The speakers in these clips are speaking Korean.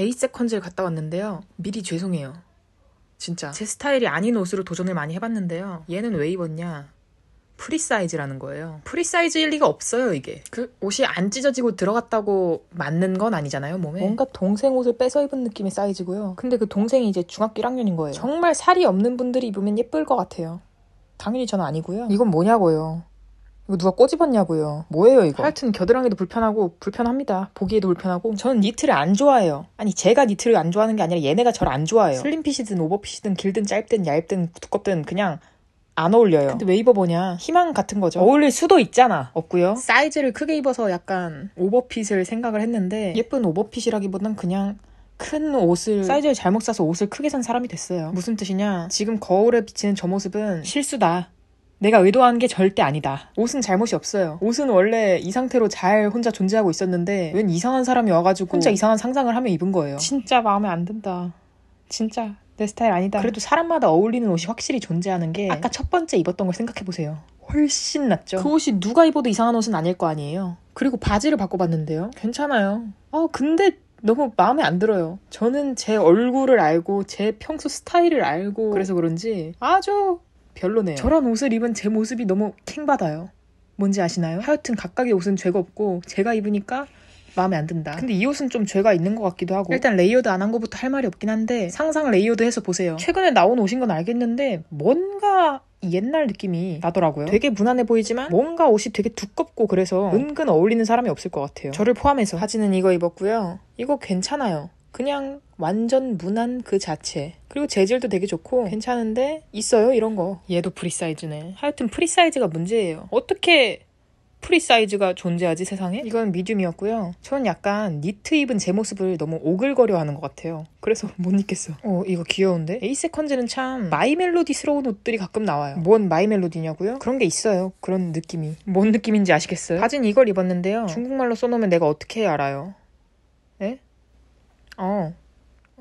에이셉 컨즈를 갔다 왔는데요. 미리 죄송해요. 진짜. 제 스타일이 아닌 옷으로 도전을 많이 해봤는데요. 얘는 왜 입었냐? 프리사이즈라는 거예요. 프리사이즈일 리가 없어요, 이게. 그 옷이 안 찢어지고 들어갔다고 맞는 건 아니잖아요, 몸에. 뭔가 동생 옷을 뺏어 입은 느낌의 사이즈고요. 근데 그 동생이 이제 중학교 1학년인 거예요. 정말 살이 없는 분들이 입으면 예쁠 것 같아요. 당연히 저는 아니고요. 이건 뭐냐고요. 이거 누가 꼬집었냐고요. 뭐예요, 이거? 하여튼 겨드랑이도 불편하고 불편합니다. 보기에도 불편하고. 저는 니트를 안 좋아해요. 아니, 제가 니트를 안 좋아하는 게 아니라 얘네가 저를 안 좋아해요. 슬림핏이든 오버핏이든 길든 짧든 얇든 두껍든 그냥 안 어울려요. 근데 왜 입어보냐? 희망 같은 거죠. 어울릴 수도 있잖아. 없고요. 사이즈를 크게 입어서 약간 오버핏을 생각을 했는데 예쁜 오버핏이라기보단 그냥 큰 옷을 사이즈를 잘못 사서 옷을 크게 산 사람이 됐어요. 무슨 뜻이냐? 지금 거울에 비치는 저 모습은 실수다. 내가 의도한 게 절대 아니다. 옷은 잘못이 없어요. 옷은 원래 이 상태로 잘 혼자 존재하고 있었는데 웬 이상한 사람이 와가지고 혼자 이상한 상상을 하며 입은 거예요. 진짜 마음에 안 든다. 진짜 내 스타일 아니다. 그래도 사람마다 어울리는 옷이 확실히 존재하는 게 아까 첫 번째 입었던 걸 생각해 보세요. 훨씬 낫죠. 그 옷이 누가 입어도 이상한 옷은 아닐 거 아니에요. 그리고 바지를 바꿔봤는데요. 괜찮아요. 아 근데 너무 마음에 안 들어요. 저는 제 얼굴을 알고 제 평소 스타일을 알고 그래서 그런지 아주 별로네요. 저런 옷을 입은 제 모습이 너무 킹받아요. 뭔지 아시나요? 하여튼 각각의 옷은 죄가 없고 제가 입으니까 마음에 안 든다. 근데 이 옷은 좀 죄가 있는 것 같기도 하고 일단 레이어드 안 한것부터할 말이 없긴 한데 상상 레이어드 해서 보세요. 최근에 나온 옷인 건 알겠는데 뭔가 옛날 느낌이 나더라고요. 되게 무난해 보이지만 뭔가 옷이 되게 두껍고 그래서 은근 어울리는 사람이 없을 것 같아요. 저를 포함해서 사진은 이거 입었고요. 이거 괜찮아요. 그냥 완전 무난 그 자체. 그리고 재질도 되게 좋고 괜찮은데 있어요 이런 거. 얘도 프리사이즈네. 하여튼 프리사이즈가 문제예요. 어떻게 프리사이즈가 존재하지 세상에? 이건 미디움이었고요. 저는 약간 니트 입은 제 모습을 너무 오글거려 하는 것 같아요. 그래서 못 입겠어. 어, 이거 귀여운데? 에이세컨즈는 참 마이멜로디스러운 옷들이 가끔 나와요. 뭔 마이멜로디냐고요? 그런 게 있어요. 그런 느낌이. 뭔 느낌인지 아시겠어요? 바진 이걸 입었는데요. 중국말로 써놓으면 내가 어떻게 알아요? 어.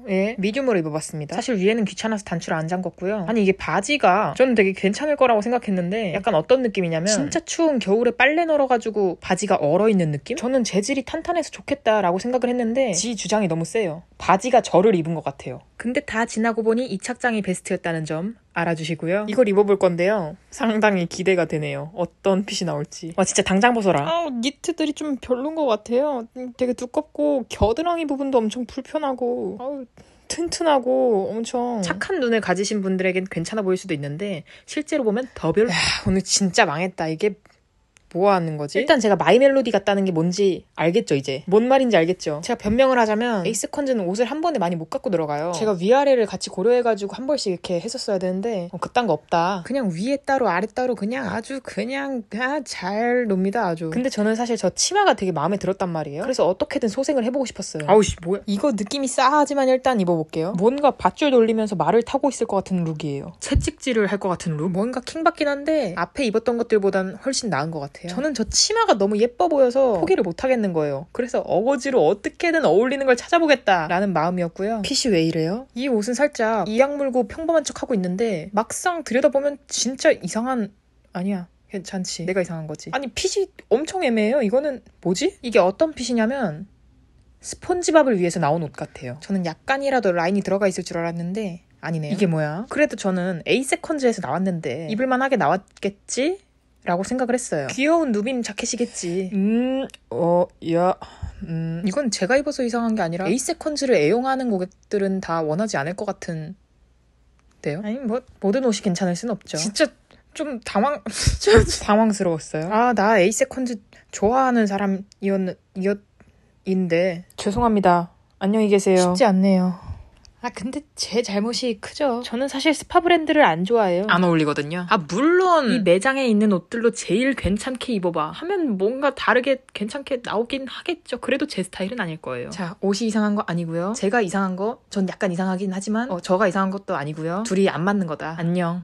예, 미디움으로 입어봤습니다. 사실 위에는 귀찮아서 단추를 안 잠궜고요. 아니 이게 바지가 저는 되게 괜찮을 거라고 생각했는데 약간 어떤 느낌이냐면 진짜 추운 겨울에 빨래 널어가지고 바지가 얼어있는 느낌? 저는 재질이 탄탄해서 좋겠다라고 생각을 했는데 지 주장이 너무 세요. 바지가 저를 입은 것 같아요. 근데 다 지나고 보니 이 착장이 베스트였다는 점 알아주시고요. 이걸 입어볼 건데요. 상당히 기대가 되네요. 어떤 핏이 나올지. 와 진짜 당장 벗어라. 아 니트들이 좀 별론 것 같아요. 되게 두껍고 겨드랑이 부분도 엄청 불편하고 아우 튼튼하고 엄청 착한 눈을 가지신 분들에겐 괜찮아 보일 수도 있는데 실제로 보면 더 별로. 야, 오늘 진짜 망했다. 이게 뭐 하는 거지? 일단 제가 마이 멜로디 같다는 게 뭔지 알겠죠, 이제. 뭔 말인지 알겠죠. 제가 변명을 하자면 에이스 컨즈는 옷을 한 번에 많이 못 갖고 들어가요. 제가 위아래를 같이 고려해가지고 한 벌씩 이렇게 했었어야 되는데 어, 그딴 거 없다. 그냥 위에 따로 아래 따로 그냥 아주 그냥 아, 잘 놉니다, 아주. 근데 저는 사실 저 치마가 되게 마음에 들었단 말이에요. 그래서 어떻게든 소생을 해보고 싶었어요. 아우씨, 뭐야. 이거 느낌이 싸하지만 일단 입어볼게요. 뭔가 밧줄 돌리면서 말을 타고 있을 것 같은 룩이에요. 채찍질을 할 것 같은 룩? 뭔가 킹받긴 한데 앞에 입었던 것들보단 훨씬 나은 것 같아요. 같아요. 저는 저 치마가 너무 예뻐 보여서 포기를 못 하겠는 거예요. 그래서 어거지로 어떻게든 어울리는 걸 찾아보겠다라는 마음이었고요. 핏이 왜 이래요? 이 옷은 살짝 이약 물고 평범한 척 하고 있는데 막상 들여다보면 진짜 이상한 아니야. 괜찮지. 내가 이상한 거지. 아니 핏이 엄청 애매해요. 이거는 뭐지? 이게 어떤 핏이냐면 스폰지밥을 위해서 나온 옷 같아요. 저는 약간이라도 라인이 들어가 있을 줄 알았는데 아니네요. 이게 뭐야? 그래도 저는 A 세컨즈에서 나왔는데 입을만하게 나왔겠지? 라고 생각을 했어요. 귀여운 누빔 자켓이겠지. 음, 어, 야, 음. 이건 제가 입어서 이상한 게 아니라 에이세컨즈를 애용하는 고객들은 다 원하지 않을 것 같은데요? 아니, 뭐, 모든 옷이 괜찮을 순 없죠. 진짜 좀 당황, 당황스러웠어요. 아, 나 에이세컨즈 좋아하는 사람이었, 이었, 인데. 죄송합니다. 안녕히 계세요. 쉽지 않네요. 아 근데 제 잘못이 크죠. 저는 사실 스파 브랜드를 안 좋아해요. 안 어울리거든요. 아 물론 이 매장에 있는 옷들로 제일 괜찮게 입어봐 하면 뭔가 다르게 괜찮게 나오긴 하겠죠. 그래도 제 스타일은 아닐 거예요. 자 옷이 이상한 거 아니고요. 제가 이상한 거전 약간 이상하긴 하지만 어, 저가 이상한 것도 아니고요. 둘이 안 맞는 거다. 안녕.